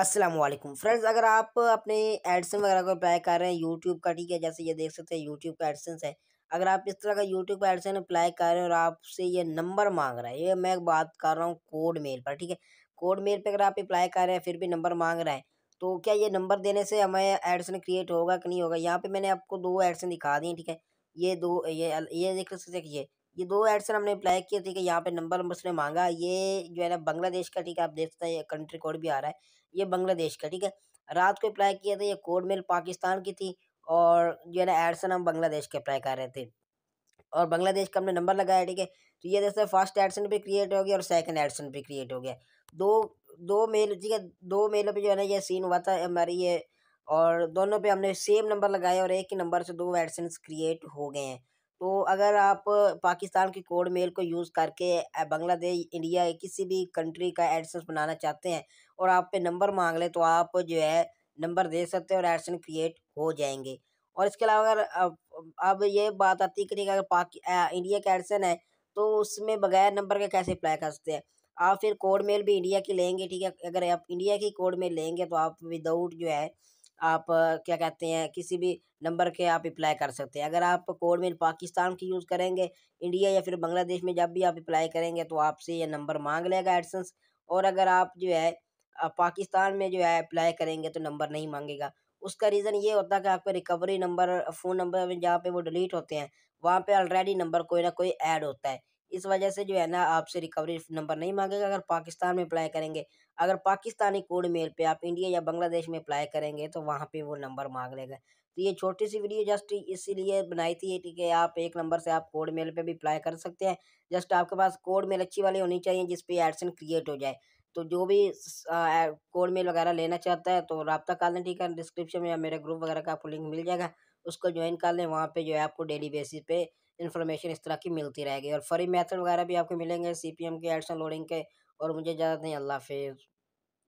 अस्सलाम वालेकुम फ्रेंड्स अगर आप अपने एडसन वगैरह को अप्लाई कर रहे हैं यूट्यूब का ठीक है जैसे ये देख सकते हैं यूट्यूब का एडसेंस है अगर आप इस तरह का यूट्यूब का एडसन अप्लाई कर रहे हैं और आपसे ये नंबर मांग रहा है ये मैं बात कर रहा हूँ कोड मेल पर ठीक है कोड मेल पर अगर आप अप्लाई कर रहे हैं फिर भी नंबर मांग रहा है तो क्या ये नंबर देने से हमें एडसन क्रिएट होगा कि नहीं होगा यहाँ पर मैंने आपको दो एडसन दिखा दिए ठीक है ये दो ये ये देख सकते ये ये दो एडसन हमने अप्लाई किए थे कि यहाँ पे नंबर नंबर उसने मांगा ये जो है ना बांग्लादेश का ठीक है आप देख सकते हैं कंट्री कोड भी आ रहा है ये बांग्लादेश का ठीक है रात को अप्लाई किया था ये कोड मेल पाकिस्तान की थी और जो है ना एडसन हम बांग्लादेश के अप्लाई कर रहे थे और बांग्लादेश का हमने नंबर लगाया ठीक है तो ये हैं फर्स्ट एडसन भी क्रिएट हो गया और सेकंड एडसन भी क्रिएट हो गया दो दो मेल ठीक है दो मेलों पर जो है ना ये सीन हुआ था हमारी ये और दोनों पे हमने सेम नंबर लगाया और एक ही नंबर से दो एडसन क्रिएट हो गए हैं तो अगर आप पाकिस्तान की कोड मेल को यूज़ करके बांग्लादेश इंडिया किसी भी कंट्री का एडसेंस बनाना चाहते हैं और आप पे नंबर मांग लें तो आप जो है नंबर दे सकते हैं और एडसन क्रिएट हो जाएंगे और इसके अलावा अगर अब ये बात आती है कि अगर पाकि इंडिया का एडसन है तो उसमें बगैर नंबर के कैसे अप्लाई कर सकते हैं आप फिर कोड मेल भी इंडिया की लेंगे ठीक है अगर आप इंडिया की कोड मेल लेंगे तो आप विदाउट जो है आप क्या कहते हैं किसी भी नंबर के आप अप्लाई कर सकते हैं अगर आप कोड में पाकिस्तान की यूज़ करेंगे इंडिया या फिर बांग्लादेश में जब भी आप अप्लाई करेंगे तो आपसे ये नंबर मांग लेगा एडसेंस और अगर आप जो है पाकिस्तान में जो है अप्लाई करेंगे तो नंबर नहीं मांगेगा उसका रीज़न ये होता है कि आपके रिकवरी नंबर फ़ोन नंबर जहाँ पे वो डिलीट होते हैं वहाँ पे ऑलरेडी नंबर कोई ना कोई ऐड होता है इस वजह से जो है ना आपसे रिकवरी नंबर नहीं मांगेगा अगर पाकिस्तान में अप्लाई करेंगे अगर पाकिस्तानी कोड मेल पे आप इंडिया या बांग्लादेश में अप्लाई करेंगे तो वहाँ पे वो नंबर मांग लेगा तो ये छोटी सी वीडियो जस्ट इसीलिए बनाई थी कि आप एक नंबर से आप कोड मेल पे भी अप्लाई कर सकते हैं जस्ट आपके पास कोड मेल अच्छी वाली होनी चाहिए जिसपे एडसन क्रिएट हो जाए तो जो भी कोड मेल वगैरह लेना चाहता है तो रबता कर लें ठीक है डिस्क्रिप्शन में या मेरे ग्रुप वगैरह का आपको लिंक मिल जाएगा उसको ज्वाइन कर लें वहाँ पर जो है आपको डेली बेसिस पे इन्फॉर्मेशन इस तरह की मिलती रहेगी और फ्री मैथड वगैरह भी आपको मिलेंगे सी पी एम के एड्स एंड लोडिंग के और मुझे ज़्यादा नहीं अल्लाह हाफिज़